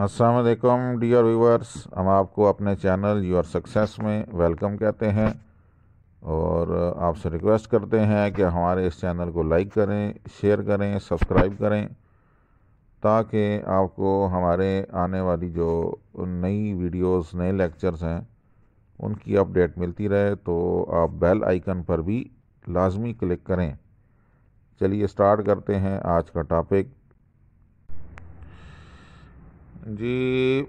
अस्सलाम वालेकुम dear viewers हम आपको अपने चैनल योर सक्सेस में वेलकम कहते हैं और आपसे रिक्वेस्ट करते हैं कि हमारे इस चैनल को लाइक करें शेयर करें सब्सक्राइब करें ताकि आपको हमारे आने वाली जो नई वीडियोस नए लेक्चर्स हैं उनकी अपडेट मिलती रहे तो आप बेल आइकन पर भी लाजमी क्लिक करें चलिए स्टार्ट करते हैं आज का टॉपिक जी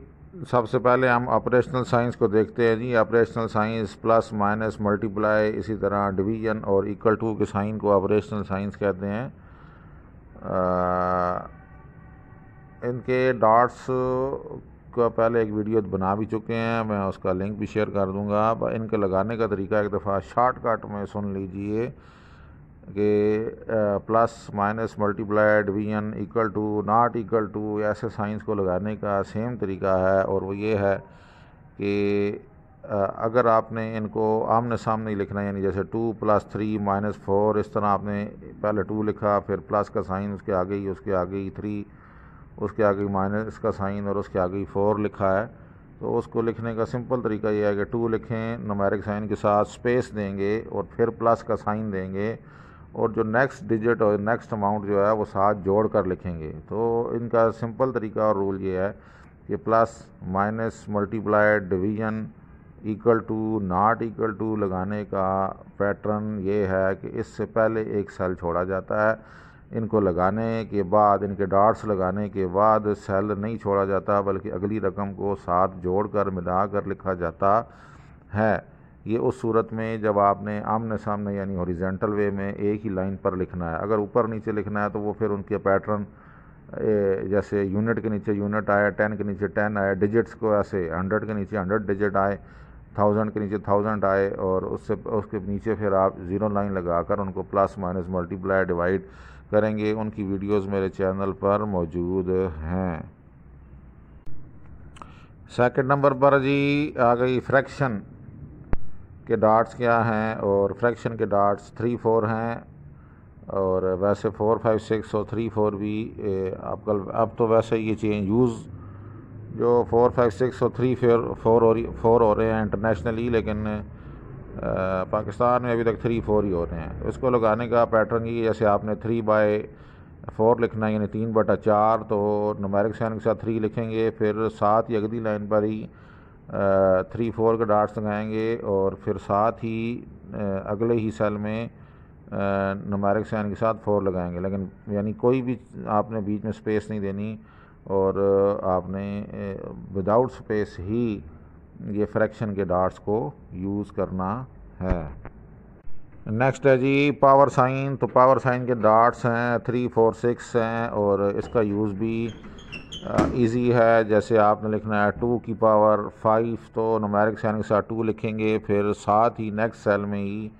सबसे पहले हम ऑपरेशनल साइंस को देखते हैं जी operational signs plus minus multiply इसी तरह डिवीजन और इक्वल टू के साइन को ऑपरेशनल साइंस कहते हैं आ, इनके डॉट्स का पहले एक वीडियो बना भी चुके हैं मैं उसका लिंक भी शेयर कर दूंगा इनके लगाने का तरीका एक दफ़ा शॉर्टकट में सुन लीजिए कि plus minus multiply division and equal to not equal to ऐसे साइंस को लगाने का सेम तरीका है और वो ये है कि अगर आपने इनको आमने सामने लिखना यानी जैसे two plus three minus four इस तरह आपने पहले टू लिखा फिर प्लस का साइन उसके आगे ही उसके आगे ही थ्री उसके आगे माइनस का साइन और उसके आगे ही फोर लिखा है तो उसको लिखने का सिंपल तरीका यह है कि टू लिखें नमेरिक साइन के साथ स्पेस देंगे और फिर प्लस का साइन देंगे और जो नेक्स्ट डिजिट और नेक्स्ट अमाउंट जो है वो साथ जोड़ कर लिखेंगे तो इनका सिंपल तरीका और रूल ये है कि plus minus multiply division equal to not equal to लगाने का पैटर्न ये है कि इससे पहले एक सेल छोड़ा जाता है इनको लगाने के बाद इनके डॉट्स लगाने के बाद सेल नहीं छोड़ा जाता बल्कि अगली रकम को साथ जोड़ कर मिला कर लिखा जाता है ये उस सूरत में जब आपने आमने सामने यानी हॉरिजेंटल वे में एक ही लाइन पर लिखना है अगर ऊपर नीचे लिखना है तो वो फिर उनके पैटर्न जैसे यूनिट के नीचे यूनिट आया टेन के नीचे टेन आया डिजिट्स को ऐसे हंड्रेड के नीचे हंड्रेड डिजिट आए थाउजेंड के नीचे थाउजेंड आए और उससे उसके नीचे फिर आप ज़ीरो लाइन लगाकर उनको प्लस माइनस मल्टीप्लाई डिवाइड करेंगे उनकी वीडियोस मेरे चैनल पर मौजूद हैं सेकंड नंबर पर जी आ गई फ्रैक्शन के डार्ट्स क्या हैं और फ्रैक्शन के डार्ट्स थ्री फोर हैं और वैसे फ़ोर फाइव सिक्स और थ्री फोर भी अब कल अब तो वैसे ये चेंज यूज़ जो फोर फाइव सिक्स और थ्री फेर फोर और फोर हो रहे हैं इंटरनेशनली लेकिन पाकिस्तान में अभी तक थ्री फोर ही हो रहे हैं उसको लगाने का पैटर्न ये जैसे आपने थ्री बाय फोर लिखना है यानी तीन बटा चार तो नुमैरिक सैन के साथ थ्री लिखेंगे फिर सात यगदी लाइन पर ही थ्री फोर के डाट्स लगाएंगे और फिर साथ ही अगले ही सेल में नमारिक सैन के साथ फोर लगाएंगे लेकिन यानी कोई भी आपने बीच में स्पेस नहीं देनी और आपने विदाउट स्पेस ही ये फ्रैक्शन के डाट्स को यूज़ करना है नेक्स्ट है जी पावर साइन तो पावर साइन के डाट्स हैं थ्री फोर सिक्स हैं और इसका यूज़ भी ईजी uh, है जैसे आपने लिखना है टू की पावर फाइव तो नुमैरिक साइन के साथ टू लिखेंगे फिर साथ ही नेक्स्ट सेल में ही आ,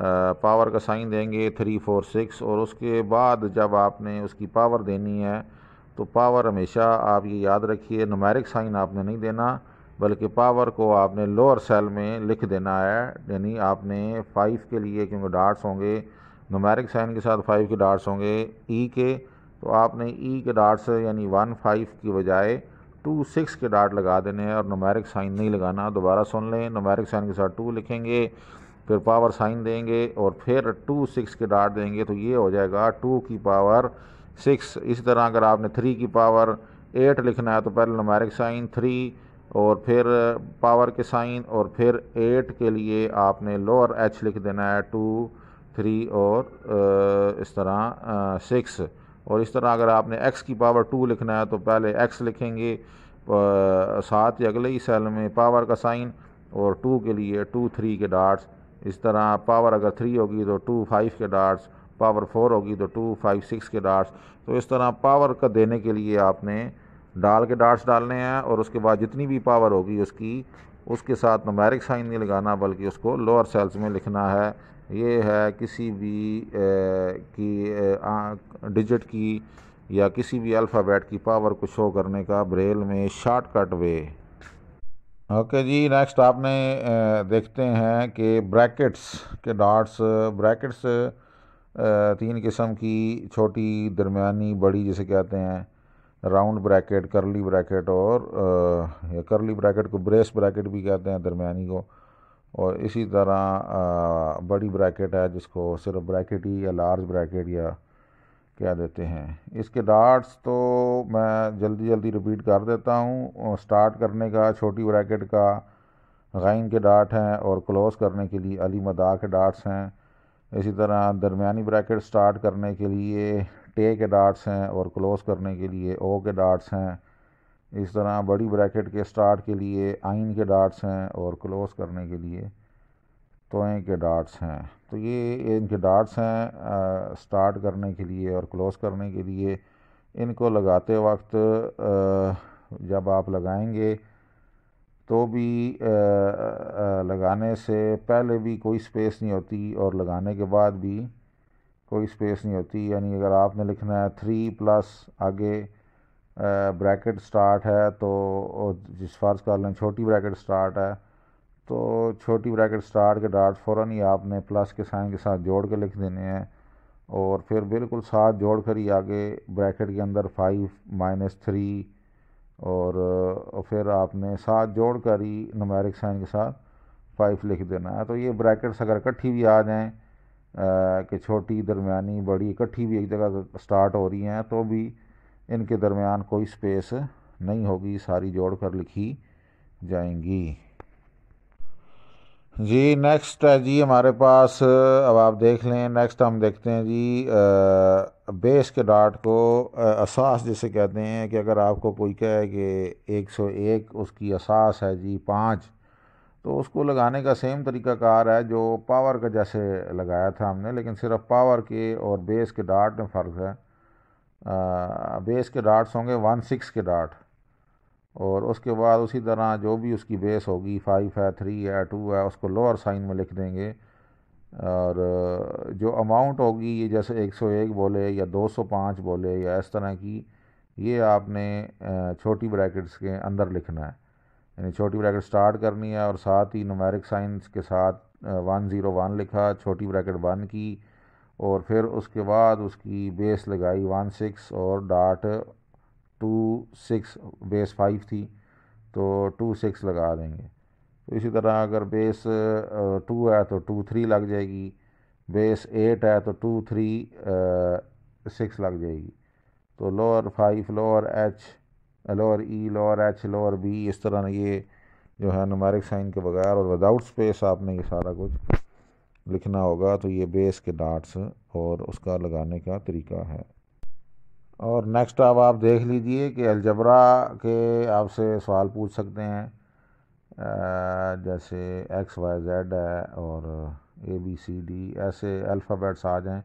uh, पावर का साइन देंगे थ्री फोर सिक्स और उसके बाद जब आपने उसकी पावर देनी है तो पावर हमेशा आप ये याद रखिए नुमैरिक साइन आपने नहीं देना बल्कि पावर को आपने लोअर सेल में लिख देना है यानी आपने फाइव के लिए क्योंकि डार्ट्स होंगे नुमैरिक साइन के साथ फाइव के डार्ट्स होंगे ई e के तो आपने ई e के डाट से यानी वन फाइव की बजाय टू सिक्स के डाट लगा देने हैं और नुमैरिक साइन नहीं लगाना दोबारा सुन लें नुमैरिक साइन के साथ टू लिखेंगे फिर पावर साइन देंगे और फिर टू सिक्स के डाट देंगे तो ये हो जाएगा टू की पावर सिक्स इसी तरह अगर आपने थ्री की पावर एट लिखना है तो पहले नुमैरिक साइन थ्री और फिर पावर के साइन और फिर एट के लिए आपने लोअर एच लिख देना है टू थ्री और इस तरह सिक्स और इस तरह अगर आपने x की पावर टू लिखना है तो पहले x लिखेंगे साथ ही अगले ही सेल में पावर का साइन और टू के लिए टू थ्री के डार्ट्स इस तरह पावर अगर थ्री होगी तो टू फाइव के डार्ट्स पावर फोर होगी तो टू फाइव सिक्स के डार्ट्स तो इस तरह पावर का देने के लिए आपने डाल के डार्ट्स डालने हैं और उसके बाद जितनी भी पावर होगी उसकी उसके साथ नमेरिक साइन नहीं लगाना बल्कि उसको लोअर सेल्स में लिखना है ये है किसी भी ए, की डिजिट की या किसी भी अल्फ़ाबेट की पावर को शो करने का ब्रेल में शॉर्टकट वे ओके जी नेक्स्ट आपने देखते हैं कि ब्रैकेट्स के डॉट्स ब्रैकेट्स तीन किस्म की छोटी दरमियानी बड़ी जिसे कहते हैं राउंड ब्रैकेट करली ब्रैकेट और आ, करली ब्रैकेट को ब्रेस ब्रैकेट भी कहते हैं दरमियानी को और इसी तरह आ, बड़ी ब्रैकेट है जिसको सिर्फ ब्रैकेट ही या लार्ज ब्रैकेट या क्या देते हैं इसके डार्ट्स तो मैं जल्दी जल्दी रिपीट कर देता हूँ स्टार्ट करने का छोटी ब्रैकेट का गाइन के डार्ट हैं और क्लोज़ करने के लिए अली मदा के डार्ट्स हैं इसी तरह दरमियानी ब्रैकेट स्टार्ट करने के लिए टे के डार्ट्स हैं और क्लोज़ करने के लिए ओ के डार्ट्स हैं इस तरह बड़ी ब्रैकेट के स्टार्ट के लिए आइन के डार्ट्स हैं और क्लोज़ करने के लिए तोएँ के डार्ट्स हैं तो ये इनके डार्ट्स हैं स्टार्ट करने के लिए और क्लोज़ करने के लिए इनको लगाते वक्त आ, जब आप लगाएंगे तो भी आ, आ, लगाने से पहले भी कोई स्पेस नहीं होती और लगाने के बाद भी कोई स्पेस नहीं होती यानी अगर आपने लिखना है थ्री प्लस आगे ब्रैकेट स्टार्ट है तो जिस फर्ज कर लें छोटी ब्रैकेट स्टार्ट है तो छोटी ब्रैकेट स्टार्ट के डाट फ़ौर ही आपने प्लस के साइन के साथ जोड़ के लिख देने हैं और फिर बिल्कुल साथ जोड़ कर ही आगे ब्रैकेट के अंदर फाइव माइनस थ्री और फिर आपने साथ जोड़ कर ही नमेरिक साइन के साथ फाइव लिख देना है तो ये ब्रैकेट्स अगर इकट्ठी भी आ जाएँ कि छोटी दरमिया बड़ी इकट्ठी भी एक जगह स्टार्ट हो रही हैं तो भी इनके दरमियान कोई स्पेस नहीं होगी सारी जोड़ कर लिखी जाएंगी जी नेक्स्ट है जी हमारे पास अब आप देख लें नेक्स्ट हम देखते हैं जी आ, बेस के डाट को असास जिसे कहते हैं कि अगर आपको कोई कहे कि 101 उसकी असास है जी पाँच तो उसको लगाने का सेम तरीका कार है जो पावर का जैसे लगाया था हमने लेकिन सिर्फ पावर के और बेस के डाट में फ़र्क है बेस के डाट्स होंगे वन सिक्स के डाट और उसके बाद उसी तरह जो भी उसकी बेस होगी फाइव है थ्री है टू है उसको लोअर साइन में लिख देंगे और जो अमाउंट होगी ये जैसे एक सौ एक बोले या दो सौ पाँच बोले या इस तरह की ये आपने छोटी ब्रैकेट्स के अंदर लिखना है यानी छोटी ब्रैकेट स्टार्ट करनी है और साथ ही नुमेरिक साइंस के साथ वन ज़ीरो वन लिखा छोटी ब्रैकेट वन की और फिर उसके बाद उसकी बेस लगाई वन सिक्स और dot two six base five थी तो टू सिक्स लगा देंगे तो इसी तरह अगर बेस टू है तो टू थ्री लग जाएगी बेस एट है तो टू थ्री सिक्स लग जाएगी तो lower five lower H lower E lower H lower B इस तरह ये जो है नुमारिक साइन के बगैर और विदाउट स्पेस आपने ये सारा कुछ लिखना होगा तो ये बेस के डाट्स और उसका लगाने का तरीका है और नेक्स्ट अब आप देख लीजिए कि अलजबरा के आपसे सवाल पूछ सकते हैं जैसे एक्स वाई जेड है और ए बी सी डी ऐसे अल्फ़ाबेट्स आ जाएँ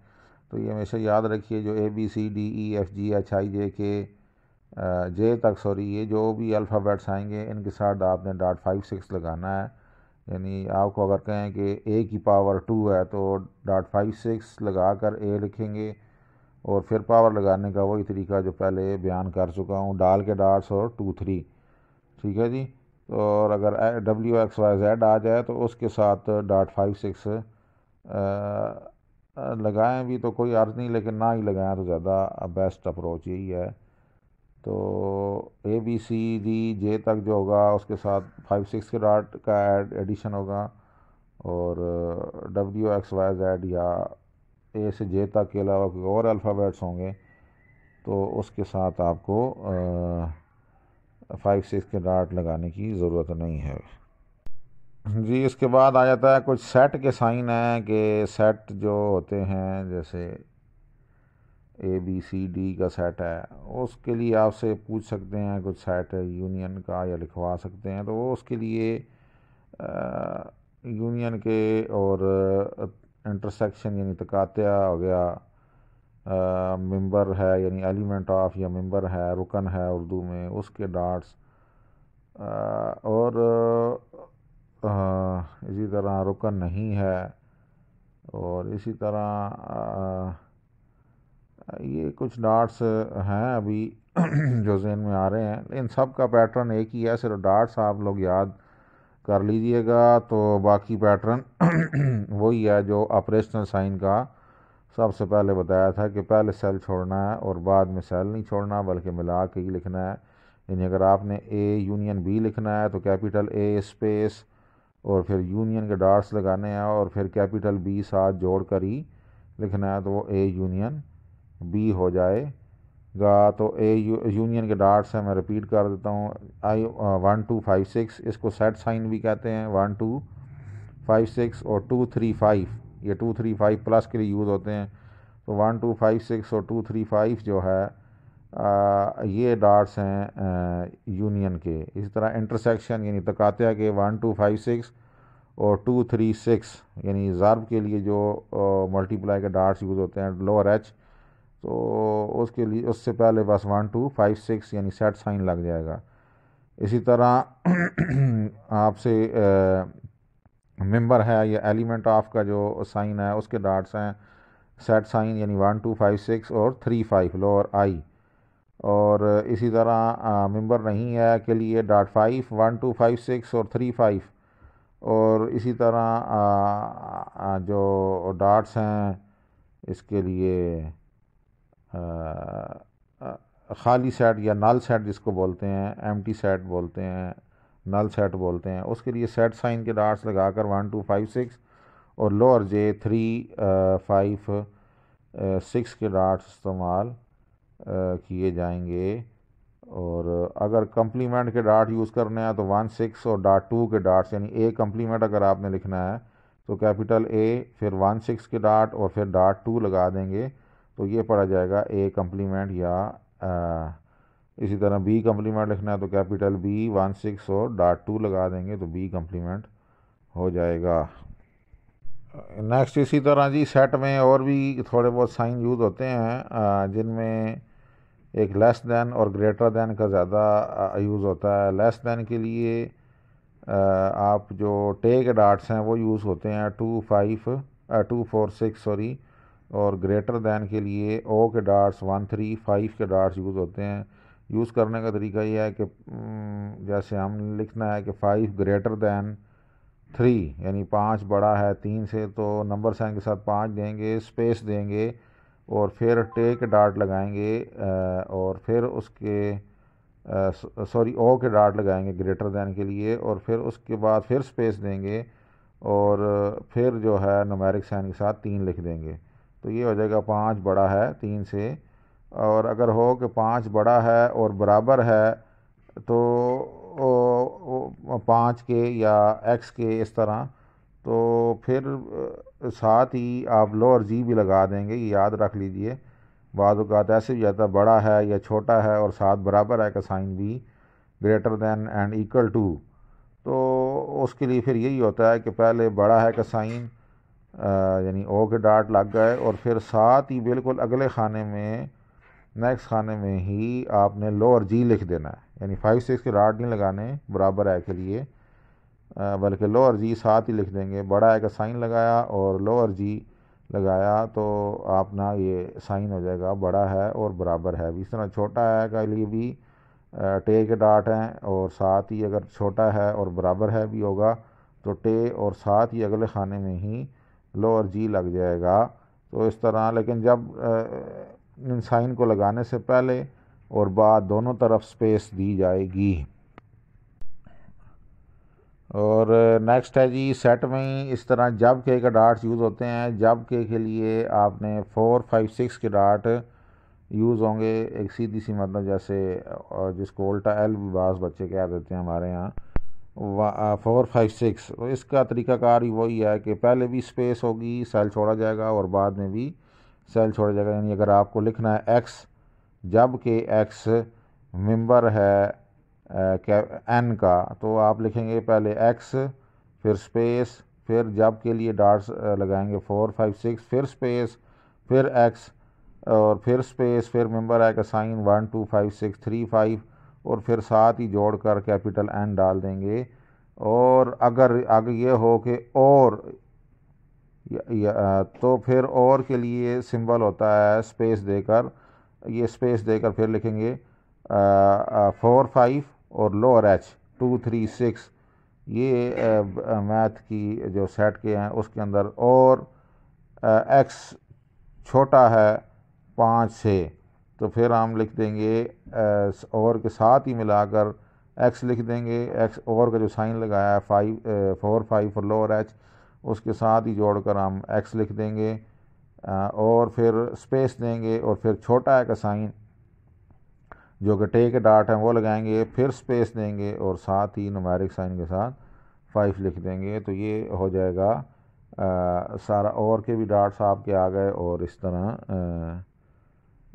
तो ये हमेशा याद रखिए जो A B C D E F G H I J K J तक सॉरी ये जो भी अल्फ़ाबेट्स आएंगे इनके साथ आपने डाट फाइव सिक्स लगाना है यानी आपको अगर कहें कि ए की पावर टू है तो डॉट फाइव सिक्स लगा कर ए लिखेंगे और फिर पावर लगाने का वही तरीका जो पहले बयान कर चुका हूँ डाल के डाट्स और टू थ्री ठीक है जी और अगर डब्ल्यू एक्स वाई जेड आ जाए तो उसके साथ डॉट फाइव सिक्स लगाएं भी तो कोई अर्ज़ नहीं लेकिन ना ही लगाएं तो ज़्यादा बेस्ट अप्रोच यही है तो ए बी सी डी जे तक जो होगा उसके साथ फाइव सिक्स के डॉट का एड एडिशन होगा और डब्ल्यू एक्स वाई जेड या ए से जे तक के अलावा कोई और अल्फ़ाबेट्स होंगे तो उसके साथ आपको फाइव uh, सिक्स के डॉट लगाने की ज़रूरत नहीं है जी इसके बाद आ जाता है कुछ सेट के साइन हैं कि सेट जो होते हैं जैसे ए बी सी डी का सेट है उसके लिए आपसे पूछ सकते हैं कुछ सेट यूनियन का या लिखवा सकते हैं तो वो उसके लिए यूनियन के और इंटरसेक्शन यानी तकातिया हो गया मेंबर है यानी एलिमेंट ऑफ या मेंबर है रुकन है उर्दू में उसके डाट्स और आ, इसी तरह रुकन नहीं है और इसी तरह आ, ये कुछ डार्ट्स हैं अभी जो जेन में आ रहे हैं इन सब का पैटर्न एक ही है सिर्फ डार्ट्स आप लोग याद कर लीजिएगा तो बाकी पैटर्न वही है जो ऑपरेशनल साइन का सबसे पहले बताया था कि पहले सेल छोड़ना है और बाद में सेल नहीं छोड़ना बल्कि मिला के ही लिखना है यानी अगर आपने ए यूनियन बी लिखना है तो कैपिटल ए स्पेस और फिर यूनियन के डार्ट्स लगाने हैं और फिर कैपिटल बी साथ जोड़ कर ही लिखना है तो वो ए यूनियन बी हो जाएगा तो ए यूनियन के डार्ट्स हैं मैं रिपीट कर देता हूँ I one two five six इसको सेट साइन भी कहते हैं वन टू फाइव सिक्स और टू थ्री फाइव ये टू थ्री फाइव प्लस के लिए यूज़ होते हैं तो वन टू फाइव सिक्स और टू थ्री फाइव जो है आ, ये डार्ट्स हैं यूनियन के इसी तरह इंटरसेक्शन यानी तकातिया के वन टू फाइव सिक्स और टू थ्री सिक्स यानी जर्ब के लिए जो मल्टीप्लाई के डार्ट्स यूज़ होते हैं लोअर एच तो उसके लिए उससे पहले बस वन टू फाइव सिक्स यानी सेट साइन लग जाएगा इसी तरह आपसे मेंबर है या एलिमेंट ऑफ का जो साइन है उसके डाट्स हैं सेट साइन यानी वन टू फाइव सिक्स और थ्री फाइव लोअर आई और इसी तरह मेंबर नहीं है के लिए dot five one two five six और थ्री फाइव और इसी तरह आ, आ, जो डाट्स हैं इसके लिए खाली सेट या नल सेट जिसको बोलते हैं एम टी सेट बोलते हैं नल सेट बोलते हैं उसके लिए सेट साइन के डार्ट्स लगाकर वन टू फाइव सिक्स और lower J three five six के डार्ट्स इस्तेमाल किए जाएंगे और अगर कम्प्लीमेंट के डार्ट यूज़ करने हैं तो वन सिक्स और डार्ट टू के डार्ट्स यानी ए कम्प्लीमेंट अगर आपने लिखना है तो कैपिटल ए फिर वन सिक्स के डार्ट और फिर डार्ट टू लगा देंगे तो ये पढ़ा जाएगा ए कम्प्लीमेंट या आ, इसी तरह बी कम्प्लीमेंट लिखना है तो कैपिटल बी वन सिक्स और डॉट टू लगा देंगे तो बी कम्प्लीमेंट हो जाएगा नेक्स्ट इसी तरह जी सेट में और भी थोड़े बहुत साइन यूज़ होते हैं जिनमें एक लेस दैन और ग्रेटर देन का ज़्यादा यूज़ होता है लेस देन के लिए आप जो टेक डाट्स हैं वो यूज़ होते हैं two five two four six sorry और ग्रेटर दैन के लिए ओ के डार्ट्स वन थ्री फाइव के डार्ट्स यूज़ होते हैं यूज़ करने का तरीका यह है कि जैसे हम लिखना है कि फ़ाइव ग्रेटर दैन थ्री यानी पाँच बड़ा है तीन से तो नंबर साइन के साथ पाँच देंगे स्पेस देंगे और फिर टेक डार्ट लगाएंगे और फिर उसके सॉरी ओ के डार्ट लगाएंगे ग्रेटर दैन के लिए और फिर उसके बाद फिर स्पेस देंगे और फिर जो है नुमेरिक साइन के साथ तीन लिख देंगे तो ये हो जाएगा पाँच बड़ा है तीन से और अगर हो कि पाँच बड़ा है और बराबर है तो पाँच के या एक्स के इस तरह तो फिर साथ ही आप लो और जी भी लगा देंगे ये याद रख लीजिए बाद ऐसे भी जाता बड़ा है या छोटा है और साथ बराबर है का साइन भी greater than and equal to तो उसके लिए फिर यही होता है कि पहले बड़ा है का साइन यानी ओ के डाट लग गए और फिर साथ ही बिल्कुल अगले खाने में नेक्स्ट खाने में ही आपने लो और जी लिख देना है यानी फाइव सिक्स के डाट नहीं लगाने बराबर आय के लिए बल्कि लो और जी साथ ही लिख देंगे बड़ा आय का साइन लगाया और लो और जी लगाया तो आप ना ये साइन हो जाएगा बड़ा है और बराबर है इस तरह छोटा आए का लिए भी टे के डाट हैं और साथ ही अगर छोटा है और बराबर है भी होगा तो टे और साथ ही अगले खाने में ही लोअर जी लग जाएगा तो इस तरह लेकिन जब इन साइन को लगाने से पहले और बाद दोनों तरफ स्पेस दी जाएगी और नेक्स्ट है जी सेट में ही इस तरह जब के का डार्ट्स यूज़ होते हैं जब के के लिए आपने फोर फाइव सिक्स के डार्ट यूज़ होंगे एक सीधी सी मतलब जैसे और जिसको उल्टा एल बास बच्चे कह देते हैं हमारे यहाँ फोर फाइव सिक्स इसका तरीकाकार वही है कि पहले भी स्पेस होगी सेल छोड़ा जाएगा और बाद में भी सेल छोड़ा जाएगा यानी अगर आपको लिखना है एक्स जब के एक्स मेंबर है एन का तो आप लिखेंगे पहले एक्स फिर स्पेस फिर जब के लिए डार्ट्स लगाएंगे फोर फाइव सिक्स फिर स्पेस फिर एक्स और फिर स्पेस फिर मेंबर है का sign one two five six three five और फिर साथ ही जोड़ कर कैपिटल एन डाल देंगे और अगर आगे ये हो कि और या, या, तो फिर और के लिए सिंबल होता है स्पेस देकर ये स्पेस देकर फिर लिखेंगे फोर फाइव और lower H two three six ये मैथ की जो सेट के हैं उसके अंदर और एक्स छोटा है पाँच से तो फिर हम लिख देंगे और के साथ ही मिलाकर एक्स लिख देंगे एक्स और का जो साइन लगाया है five four five four lower H उसके साथ ही जोड़कर हम एक्स लिख देंगे और फिर स्पेस देंगे और फिर छोटा है का साइन जो कि टे के डाट हैं वो लगाएंगे फिर स्पेस देंगे और साथ ही नुमारिक साइन के साथ फाइव लिख देंगे तो ये हो जाएगा आ, सारा और के भी डाट्स आपके आ गए और इस तरह आ,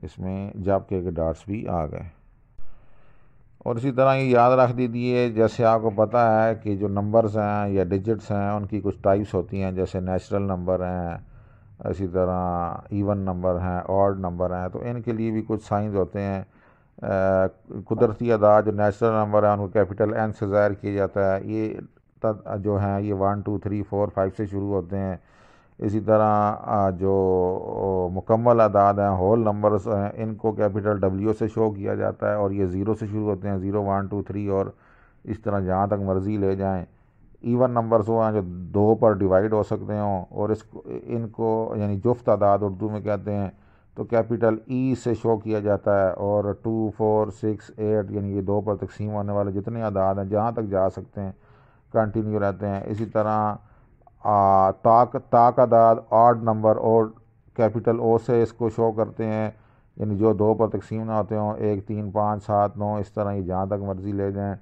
इसमें जाप के डार्ट्स भी आ गए और इसी तरह ये याद रख दीजिए जैसे आपको पता है कि जो नंबर्स हैं या डिजिट्स हैं उनकी कुछ टाइप्स होती हैं जैसे नेचुरल नंबर हैं इसी तरह इवन नंबर हैं ऑड नंबर हैं तो इनके लिए भी कुछ साइंस होते हैं कुदरती अदा जो नेचुरल नंबर है उनको कैपिटल एन से ज़ाहिर किया जाता है ये जो हैं ये one two three four five से शुरू होते हैं इसी तरह जो मुकम्मल अदाद हैं होल नंबर्स हैं इनको कैपिटल डब्ल्यू से शो किया जाता है और ये ज़ीरो से शुरू होते हैं ज़ीरो वन टू थ्री और इस तरह जहाँ तक मर्ज़ी ले जाएँ ईवन नंबर्स वो हैं जो दो पर डिवाइड हो सकते हों और इस इनको यानी जुफ्त अदाद उर्दू में कहते हैं तो कैपिटल ई e से शो किया जाता है और टू फोर सिक्स एट यानी ये दो पर तकसीम होने वाले जितने अदाद हैं जहाँ तक जा सकते हैं कंटिन्यू रहते हैं इसी तरह ताक दाद ऑड नंबर और कैपिटल ओ से इसको शो करते हैं यानी जो दो पर तकसीम ना होते हों एक तीन पाँच सात नौ इस तरह ही जहाँ तक मर्ज़ी ले जाएँ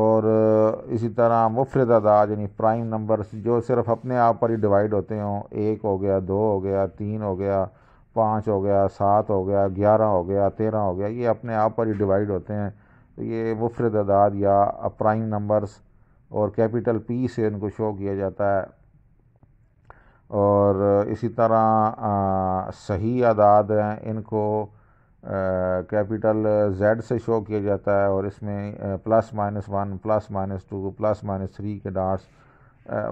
और इसी तरह मुफरद अदाद यानी प्राइम नंबर्स जो सिर्फ अपने आप पर ही डिवाइड होते हों एक हो गया दो हो गया तीन हो गया पाँच हो गया सात हो गया ग्यारह हो गया तेरह हो गया ये अपने आप पर ही डिवाइड होते हैं तो ये मुफरद अदाद या प्राइम नंबर्स और कैपिटल पी से इनको शो किया जाता है और इसी तरह आ, सही आदाद हैं इनको कैपिटल जेड से शो किया जाता है और इसमें plus minus one plus minus two plus minus three के डार्ट्स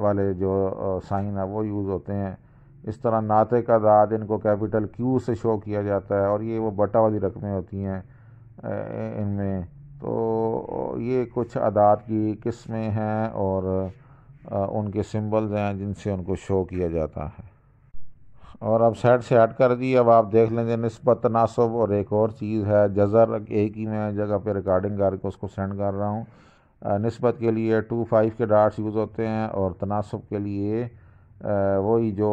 वाले जो साइन है वो यूज़ होते हैं इस तरह नाते का दाद इनको कैपिटल क्यू से शो किया जाता है और ये वो बटा वाली रकमें होती हैं इनमें तो ये कुछ अदात की किस्में हैं और उनके सिंबल्स हैं जिनसे उनको शो किया जाता है और अब सेट से हट कर दी अब आप देख लेंगे नस्बत तनासब और एक और चीज़ है जज़र एक ही मैं जगह पे रिकॉर्डिंग करके उसको सेंड कर रहा हूँ नस्बत के लिए टू फाइव के डार्ट्स यूज़ होते हैं और तनासब के लिए वही जो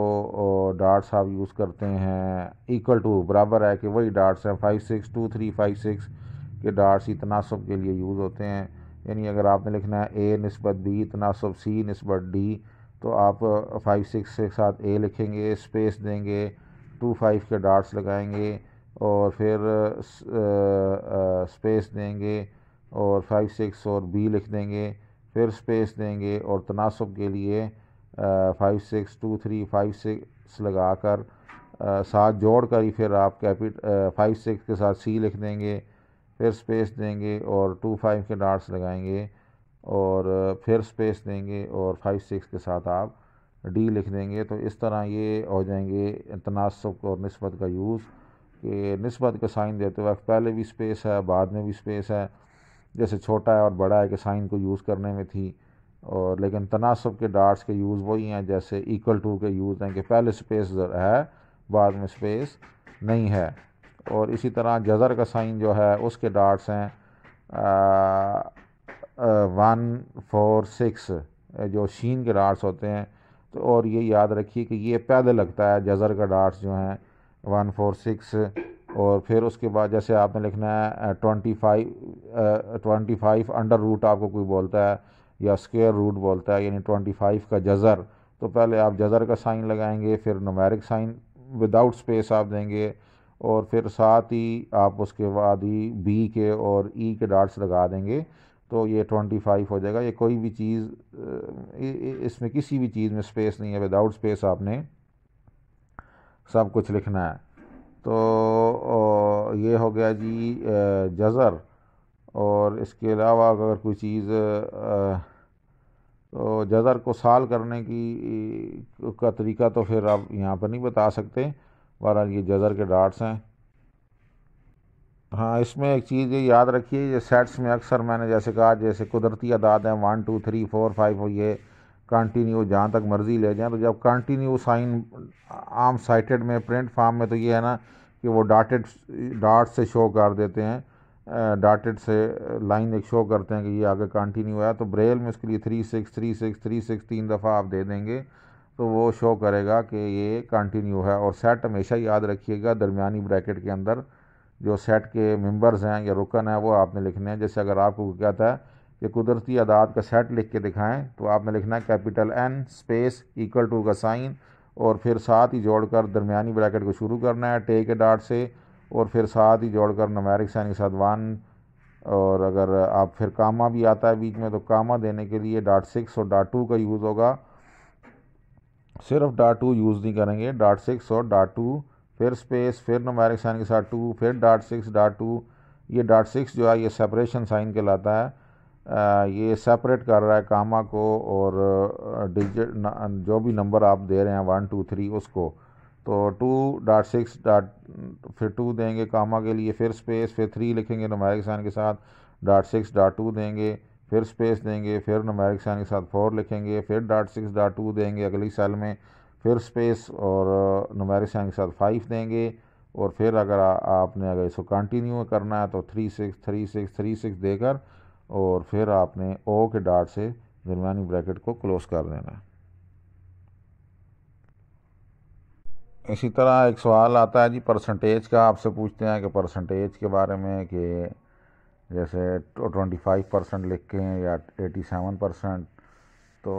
डार्ट्स आप यूज़ करते हैं इक्वल टू बराबर है कि वही डार्ट्स हैं five six two three five six कि डार्सी तनासब के लिए यूज़ होते हैं यानी अगर आपने लिखना है ए नस्बत बी तनासब सी नस्बत डी तो आप फाइव सिक्स के साथ ए लिखेंगे स्पेस देंगे टू फाइव के डार्ट्स लगाएंगे और फिर आ, आ, स्पेस देंगे और फाइव सिक्स और बी लिख देंगे फिर स्पेस देंगे और तनासब के लिए five six two three five six लगा कर साथ जोड़ कर ही फिर आप कैपिट फाइव सिक्स के साथ सी लिख देंगे फिर स्पेस देंगे और टू फाइव के डार्ट्स लगाएंगे और फिर स्पेस देंगे और फाइव सिक्स के साथ आप डी लिख देंगे तो इस तरह ये हो जाएंगे तनासब और नस्बत का यूज़ कि नस्बत का साइन देते वक्त पहले भी स्पेस है बाद में भी स्पेस है जैसे छोटा है और बड़ा है कि साइन को यूज़ करने में थी और लेकिन तनासब के डार्ट्स के यूज़ वही हैं जैसे इक्वल टू के यूज़ हैं कि पहले स्पेस है बाद में स्पेस नहीं है और इसी तरह जज़र का साइन जो है उसके डाट्स हैं वन फोर सिक्स जो शीन के डाट्स होते हैं तो और ये याद रखिए कि ये पैदल लगता है जज़र का डाट्स जो हैं वन फोर सिक्स और फिर उसके बाद जैसे आपने लिखना है twenty five twenty five under root आपको कोई बोलता है या स्क्वायर रूट बोलता है यानी ट्वेंटी फाइव का जज़र तो पहले आप जज़र का साइन लगाएंगे फिर नुमेरिक साइन विदाउट स्पेस आप देंगे और फिर साथ ही आप उसके बाद ही बी के और ई e के डाट्स लगा देंगे तो ये ट्वेंटी फाइव हो जाएगा ये कोई भी चीज़ इसमें किसी भी चीज़ में स्पेस नहीं है विदाउट स्पेस आपने सब कुछ लिखना है तो ये हो गया जी जज़र और इसके अलावा अगर कोई चीज़ तो जज़र को साल करने की का तरीका तो फिर आप यहाँ पर नहीं बता सकते बहरहाल ये जज़र के डार्ट्स हैं हाँ इसमें एक चीज़ ये याद रखिए ये सेट्स में अक्सर मैंने जैसे कहा जैसे कुदरती अदाद हैं one two three four five ये कंटिन्यू जहाँ तक मर्ज़ी ले जाएँ तो जब कंटिन्यू साइन आम साइटेड में प्रिंट फॉर्म में तो ये है ना कि वो डाटेड डाट से शो कर देते हैं डाटेड से लाइन एक शो करते हैं कि ये आगे कंटिन्यू है तो ब्रेल में उसके लिए three six three six three six तीन दफ़ा आप दे देंगे तो वो शो करेगा कि ये कंटिन्यू है और सेट हमेशा याद रखिएगा दरमियानी ब्रैकेट के अंदर जो सेट के मेंबर्स हैं या रुकन हैं वो आपने लिखने हैं जैसे अगर आपको कहता है कि कुदरती अदात का सेट लिख के दिखाएं तो आपने लिखना है capital N space equal to का साइन और फिर साथ ही जोड़कर दरमियानी ब्रैकेट को शुरू करना है टे के डाट से और फिर साथ ही जोड़कर नमेरिक साइन के साथ वन और अगर आप फिर कामा भी आता है बीच में तो कामा देने के लिए डाट सिक्स और डाट टू का यूज़ होगा सिर्फ डाट टू यूज़ नहीं करेंगे डाट सिक्स और डाट टू फिर स्पेस फिर नमारिक साइन के साथ टू फिर डाट सिक्स डाट टू ये डाट सिक्स जो है ये सेपरेशन साइन कहलाता है ये सेपरेट कर रहा है कामा को और डिजिट जो भी नंबर आप दे रहे हैं वन टू थ्री उसको तो टू डाट सिक्स डाट फिर टू देंगे कामा के लिए फिर स्पेस फिर थ्री लिखेंगे नुमारिक साइन के साथ डाट सिक्स डाट टू देंगे फिर स्पेस देंगे फिर नुमैरिक साइन के साथ फोर लिखेंगे फिर डॉट सिक्स डॉट टू देंगे अगली साल में फिर स्पेस और नुमैरिक uh, साइन के साथ फाइव देंगे और फिर अगर आ, आपने अगर इसको कंटिन्यू करना है तो three six three six three six देकर और फिर आपने ओ के डॉट से दरमियानी ब्रैकेट को क्लोज़ कर देना इसी तरह एक सवाल आता है जी परसेंटेज का आपसे पूछते हैं कि परसेंटेज के बारे में कि जैसे ट्वेंटी फाइव परसेंट लिख के या एटी सेवन परसेंट तो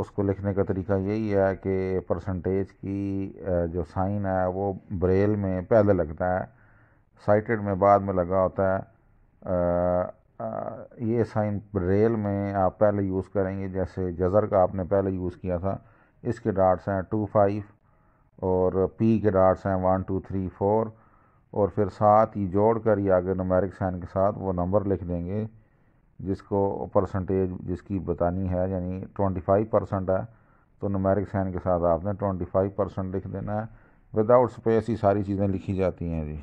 उसको लिखने का तरीका यही है कि परसेंटेज की जो साइन है वो ब्रेल में पहले लगता है साइटेड में बाद में लगा होता है आ, आ, ये साइन ब्रेल में आप पहले यूज़ करेंगे जैसे जज़र का आपने पहले यूज़ किया था इसके डार्ट्स हैं टू फाइव और पी के डार्ट्स हैं वन टू थ्री फोर और फिर साथ ही जोड़ कर या आगे नमेरिक साइन के साथ वो नंबर लिख देंगे जिसको परसेंटेज जिसकी बतानी है यानी 25 परसेंट है तो नमेरिक साइन के साथ आपने 25 परसेंट लिख देना है विदाउट स्पेस ही सारी चीज़ें लिखी जाती हैं जी